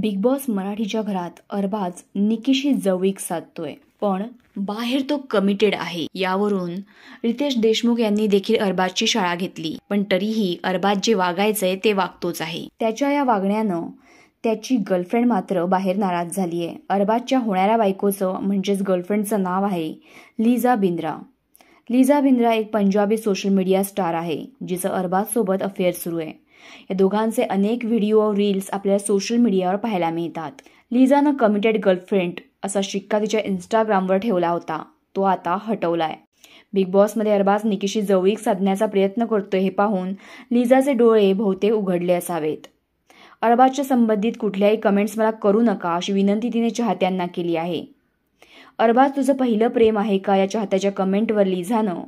big boss मराठीच्या घरात अरबाज निकिशी जवळीक साधतोय पण बाहेर तो कमिटेड आहे यावरून रितेश देशमुख यांनी देखील अरबाजची शाळा घेतली पण तरीही अरबाज जे वागायचंय ते वागतोच आहे त्याच्या या वागण्यानं त्याची गर्लफ्रेंड मात्र बाहेर नाराज झाली आहे अरबाजच्या होणाऱ्या बायकोचं म्हणजेच गर्लफ्रेंडचं नाव आहे लिझा बिंद्रा लिझा बिंद्रा एक पंजाबी सोशल मीडिया स्टार आहे जिचं अरबाजसोबत अफेअर सुरू आहे या दोघांचे अनेक व्हिडिओ रील्स आपल्याला सोशल मीडियावर पाहायला मिळतात लिझानं कमिटेड गर्लफ्रेंड असा शिक्का तिच्या इन्स्टाग्रामवर ठेवला होता तो आता हटवलाय बिग बॉसमध्ये अरबाज निकीशी जवळीक साधण्याचा प्रयत्न करतोय हे पाहून लिझाचे डोळे बहुते उघडले असावेत अरबाजच्या संबंधित कुठल्याही कमेंट्स मला करू नका अशी विनंती तिने चाहत्यांना केली आहे अरबाज तुझं पहिलं प्रेम आहे का या चाहत्याच्या कमेंटवर लिझानं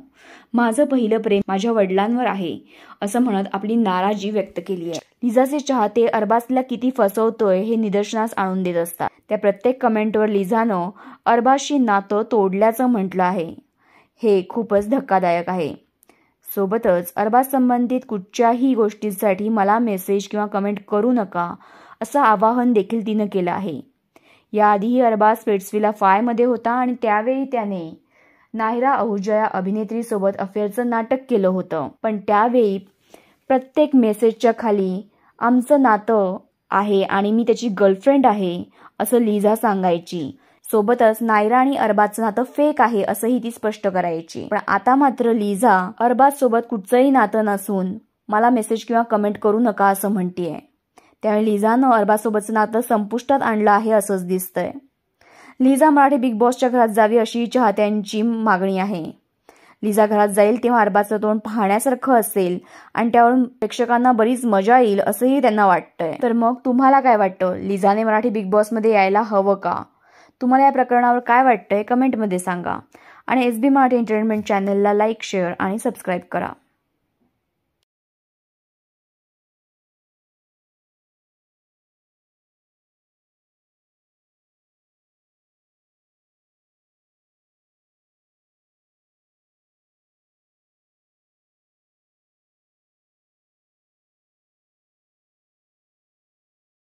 माझं पहिलं प्रेम माझ्या वडिलांवर आहे असं म्हणत आपली नाराजी व्यक्त केली आहे लिझाचे चाहते अरबाजला किती फसवतोय हे निदर्शनास आणून देत असतात त्या प्रत्येक कमेंटवर लिझानं अरबाजशी नातं तोडल्याचं म्हटलं आहे हे खूपच धक्कादायक आहे सोबतच अरबाज संबंधित कुठच्याही गोष्टीसाठी मला मेसेज किंवा कमेंट करू नका असं आवाहन देखील तिनं केलं आहे याआधीही अरबाज स्पेट्सवीला फायमध्ये होता आणि त्यावेळी त्याने नायरा अहुजा या अभिनेत्रीसोबत अफेअरचं नाटक केलं होतं पण त्यावेळी प्रत्येक मेसेजच्या खाली आमचं नातं आहे आणि मी त्याची गर्लफ्रेंड आहे असं लिझा सांगायची सोबतच नायरा आणि अरबाजचं नातं फेक आहे असंही ती स्पष्ट करायची पण आता मात्र लिझा अरबाज सोबत कुठचंही नातं नसून मला मेसेज किंवा कमेंट करू नका असं म्हणतीये त्यावेळी लिझानं अरबासोबतचं नातं संपुष्टात आणलं आहे असंच दिसतंय लिझा मराठी बिग बॉसच्या घरात जावी अशी चाहत्यांची मागणी आहे लिझा घरात जाईल तेव्हा अरबाचं तोंड पाहण्यासारखं असेल आणि त्यावरून प्रेक्षकांना बरीच मजा येईल असंही त्यांना वाटतंय तर मग तुम्हाला काय वाटतं लिझाने मराठी बिग बॉसमध्ये यायला हवं का तुम्हाला या प्रकरणावर काय वाटतंय कमेंटमध्ये सांगा आणि एस बी मराठी एंटरटेनमेंट चॅनलला लाईक शेअर आणि सबस्क्राईब करा